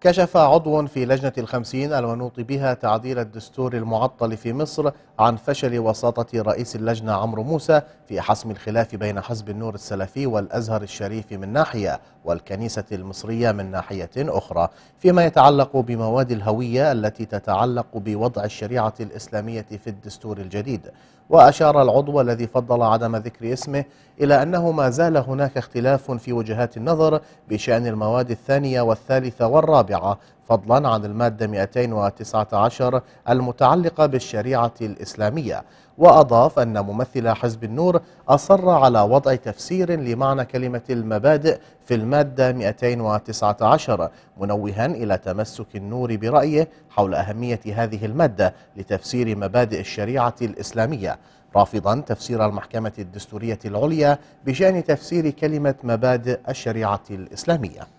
كشف عضو في لجنة الخمسين المنوط بها تعديل الدستور المعطل في مصر عن فشل وساطة رئيس اللجنة عمرو موسى في حسم الخلاف بين حزب النور السلفي والأزهر الشريف من ناحية والكنيسة المصرية من ناحية أخرى فيما يتعلق بمواد الهوية التي تتعلق بوضع الشريعة الإسلامية في الدستور الجديد وأشار العضو الذي فضل عدم ذكر اسمه إلى أنه ما زال هناك اختلاف في وجهات النظر بشأن المواد الثانية والثالثة والرابعة الرابعة فضلا عن المادة 219 المتعلقة بالشريعة الإسلامية وأضاف أن ممثل حزب النور أصر على وضع تفسير لمعنى كلمة المبادئ في المادة 219 منوها إلى تمسك النور برأيه حول أهمية هذه المادة لتفسير مبادئ الشريعة الإسلامية رافضا تفسير المحكمة الدستورية العليا بشأن تفسير كلمة مبادئ الشريعة الإسلامية